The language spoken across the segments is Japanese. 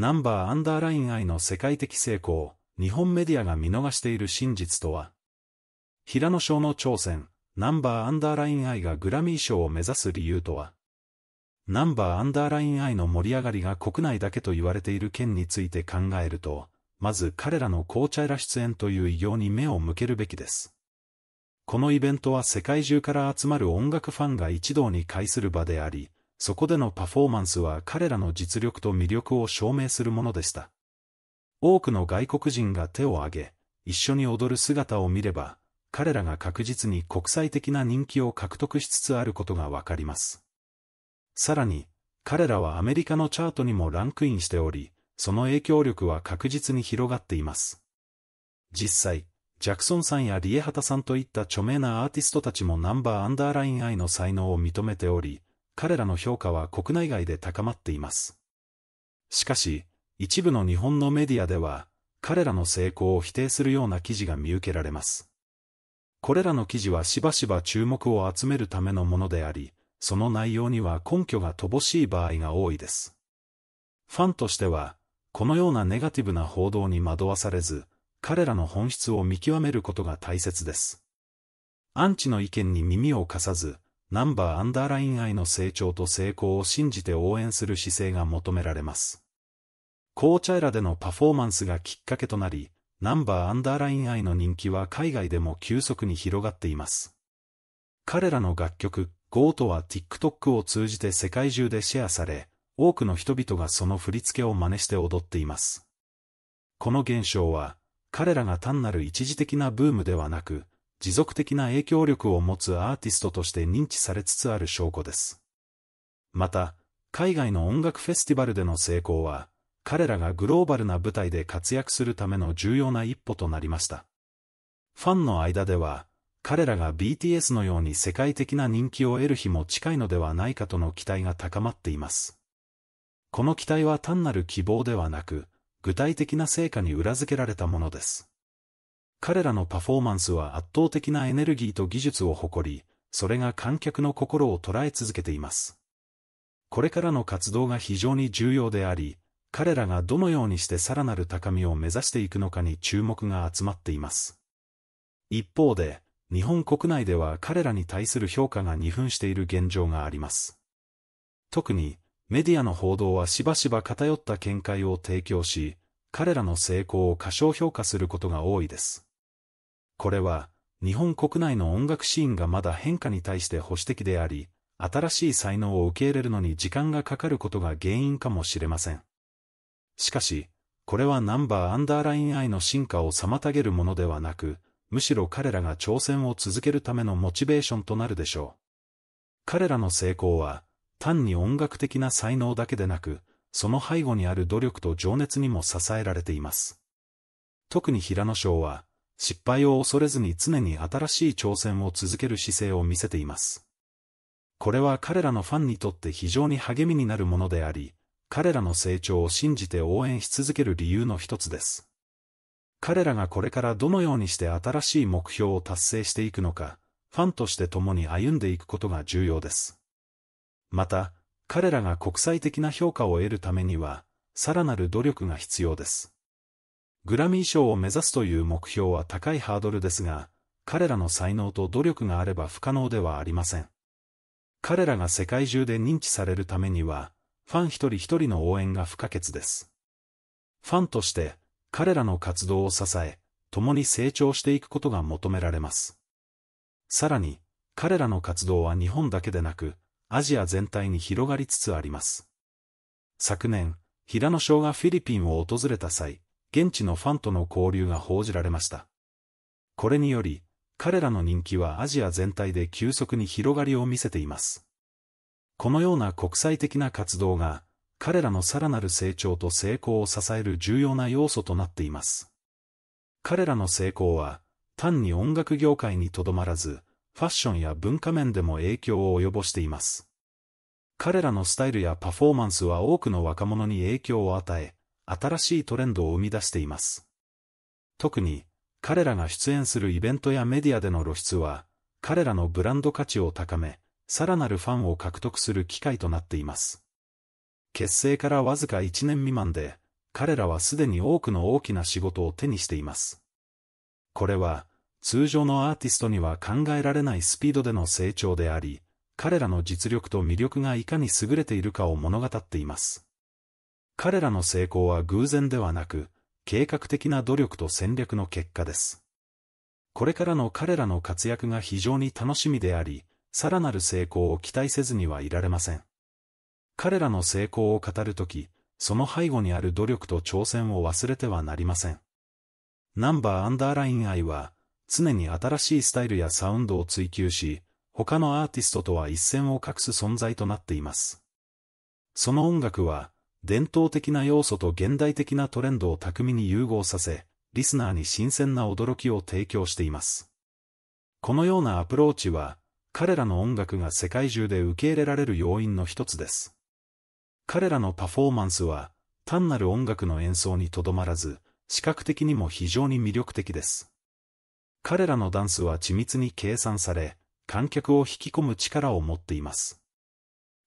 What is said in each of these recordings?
ナンバーアンダーライン愛の世界的成功、日本メディアが見逃している真実とは平野賞の挑戦、ナンバーアンダーライン愛がグラミー賞を目指す理由とはナンバーアンダーライン愛の盛り上がりが国内だけと言われている件について考えると、まず彼らの紅茶ら出演という偉業に目を向けるべきです。このイベントは世界中から集まる音楽ファンが一堂に会する場であり、そこでのパフォーマンスは彼らの実力と魅力を証明するものでした。多くの外国人が手を挙げ、一緒に踊る姿を見れば、彼らが確実に国際的な人気を獲得しつつあることがわかります。さらに、彼らはアメリカのチャートにもランクインしており、その影響力は確実に広がっています。実際、ジャクソンさんやリエハタさんといった著名なアーティストたちもナンバーアンダーライン愛の才能を認めており、彼らの評価は国内外で高まっています。しかし、一部の日本のメディアでは、彼らの成功を否定するような記事が見受けられます。これらの記事はしばしば注目を集めるためのものであり、その内容には根拠が乏しい場合が多いです。ファンとしては、このようなネガティブな報道に惑わされず、彼らの本質を見極めることが大切です。アンチの意見に耳を貸さず、ナンバーアンダーライン愛の成長と成功を信じて応援する姿勢が求められます。コーチャイラでのパフォーマンスがきっかけとなり、ナンバーアンダーライン愛の人気は海外でも急速に広がっています。彼らの楽曲、ゴートは TikTok を通じて世界中でシェアされ、多くの人々がその振り付けを真似して踊っています。この現象は、彼らが単なる一時的なブームではなく、持続的な影響力を持つアーティストとして認知されつつある証拠です。また、海外の音楽フェスティバルでの成功は、彼らがグローバルな舞台で活躍するための重要な一歩となりました。ファンの間では、彼らが BTS のように世界的な人気を得る日も近いのではないかとの期待が高まっています。この期待は単なる希望ではなく、具体的な成果に裏付けられたものです。彼らのパフォーマンスは圧倒的なエネルギーと技術を誇り、それが観客の心を捉え続けています。これからの活動が非常に重要であり、彼らがどのようにしてさらなる高みを目指していくのかに注目が集まっています。一方で、日本国内では彼らに対する評価が二分している現状があります。特に、メディアの報道はしばしば偏った見解を提供し、彼らの成功を過小評価することが多いです。これは、日本国内の音楽シーンがまだ変化に対して保守的であり、新しい才能を受け入れるのに時間がかかることが原因かもしれません。しかし、これはナンバーアンダーライン愛の進化を妨げるものではなく、むしろ彼らが挑戦を続けるためのモチベーションとなるでしょう。彼らの成功は、単に音楽的な才能だけでなく、その背後にある努力と情熱にも支えられています。特に平野賞は、失敗を恐れずに常に新しい挑戦を続ける姿勢を見せています。これは彼らのファンにとって非常に励みになるものであり、彼らの成長を信じて応援し続ける理由の一つです。彼らがこれからどのようにして新しい目標を達成していくのか、ファンとして共に歩んでいくことが重要です。また、彼らが国際的な評価を得るためには、さらなる努力が必要です。グラミー賞を目指すという目標は高いハードルですが、彼らの才能と努力があれば不可能ではありません。彼らが世界中で認知されるためには、ファン一人一人の応援が不可欠です。ファンとして、彼らの活動を支え、共に成長していくことが求められます。さらに、彼らの活動は日本だけでなく、アジア全体に広がりつつあります。昨年、平野翔がフィリピンを訪れた際、現地のファンとの交流が報じられました。これにより、彼らの人気はアジア全体で急速に広がりを見せています。このような国際的な活動が、彼らのさらなる成長と成功を支える重要な要素となっています。彼らの成功は、単に音楽業界にとどまらず、ファッションや文化面でも影響を及ぼしています。彼らのスタイルやパフォーマンスは多くの若者に影響を与え、新しいトレンドを生み出しています。特に、彼らが出演するイベントやメディアでの露出は、彼らのブランド価値を高め、さらなるファンを獲得する機会となっています。結成からわずか1年未満で、彼らはすでに多くの大きな仕事を手にしています。これは、通常のアーティストには考えられないスピードでの成長であり、彼らの実力と魅力がいかに優れているかを物語っています。彼らの成功は偶然ではなく、計画的な努力と戦略の結果です。これからの彼らの活躍が非常に楽しみであり、さらなる成功を期待せずにはいられません。彼らの成功を語るとき、その背後にある努力と挑戦を忘れてはなりません。ナンバーアンダーライン愛は、常に新しいスタイルやサウンドを追求し、他のアーティストとは一線を画す存在となっています。その音楽は、伝統的な要素と現代的なトレンドを巧みに融合させ、リスナーに新鮮な驚きを提供しています。このようなアプローチは、彼らの音楽が世界中で受け入れられる要因の一つです。彼らのパフォーマンスは、単なる音楽の演奏にとどまらず、視覚的にも非常に魅力的です。彼らのダンスは緻密に計算され、観客を引き込む力を持っています。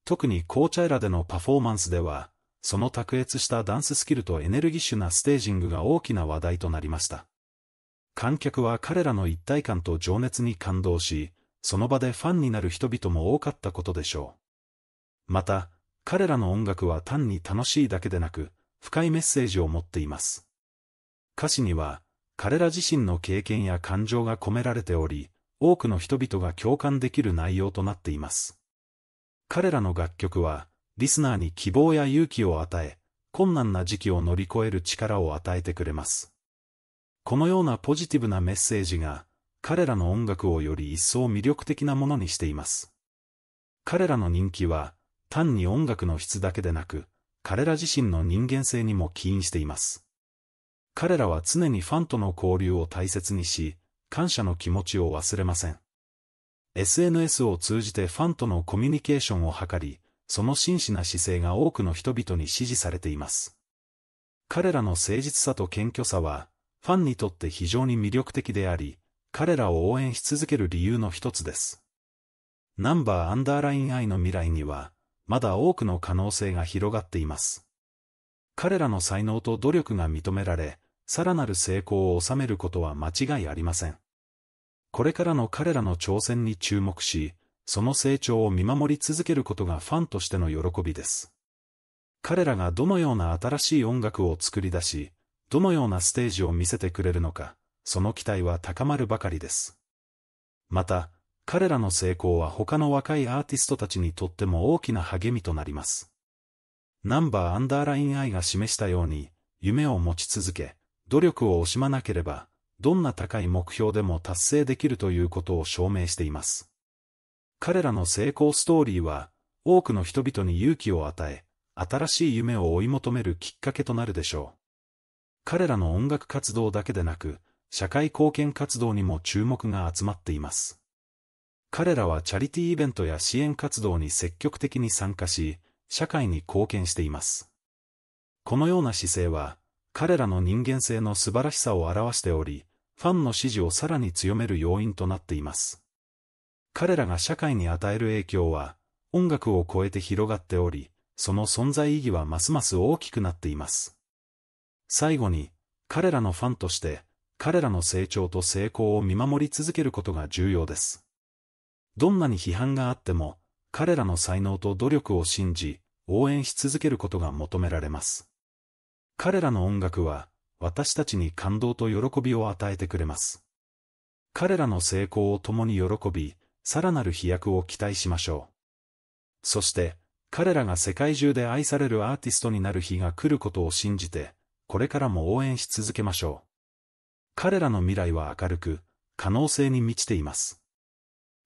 特に紅茶エラでのパフォーマンスでは、その卓越したダンススキルとエネルギッシュなステージングが大きな話題となりました。観客は彼らの一体感と情熱に感動し、その場でファンになる人々も多かったことでしょう。また、彼らの音楽は単に楽しいだけでなく、深いメッセージを持っています。歌詞には、彼ら自身の経験や感情が込められており、多くの人々が共感できる内容となっています。彼らの楽曲は、リスナーに希望や勇気を与え、困難な時期を乗り越える力を与えてくれます。このようなポジティブなメッセージが、彼らの音楽をより一層魅力的なものにしています。彼らの人気は、単に音楽の質だけでなく、彼ら自身の人間性にも起因しています。彼らは常にファンとの交流を大切にし、感謝の気持ちを忘れません。SNS を通じてファンとのコミュニケーションを図り、その真摯な姿勢が多くの人々に支持されています。彼らの誠実さと謙虚さは、ファンにとって非常に魅力的であり、彼らを応援し続ける理由の一つです。ナンバーアンダーライン I の未来には、まだ多くの可能性が広がっています。彼らの才能と努力が認められ、さらなる成功を収めることは間違いありません。これからの彼らの挑戦に注目し、その成長を見守り続けることがファンとしての喜びです。彼らがどのような新しい音楽を作り出し、どのようなステージを見せてくれるのか、その期待は高まるばかりです。また、彼らの成功は他の若いアーティストたちにとっても大きな励みとなります。ナンバーアンダーライン愛が示したように、夢を持ち続け、努力を惜しまなければ、どんな高い目標でも達成できるということを証明しています。彼らの成功ストーリーは、多くの人々に勇気を与え、新しい夢を追い求めるきっかけとなるでしょう。彼らの音楽活動だけでなく、社会貢献活動にも注目が集まっています。彼らはチャリティーイベントや支援活動に積極的に参加し、社会に貢献しています。このような姿勢は、彼らの人間性の素晴らしさを表しており、ファンの支持をさらに強める要因となっています。彼らが社会に与える影響は、音楽を超えて広がっており、その存在意義はますます大きくなっています。最後に、彼らのファンとして、彼らの成長と成功を見守り続けることが重要です。どんなに批判があっても、彼らの才能と努力を信じ、応援し続けることが求められます。彼らの音楽は、私たちに感動と喜びを与えてくれます。彼らの成功を共に喜び、さらなる飛躍を期待しましょう。そして、彼らが世界中で愛されるアーティストになる日が来ることを信じて、これからも応援し続けましょう。彼らの未来は明るく、可能性に満ちています。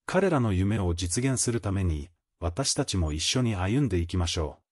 彼らの夢を実現するために、私たちも一緒に歩んでいきましょう。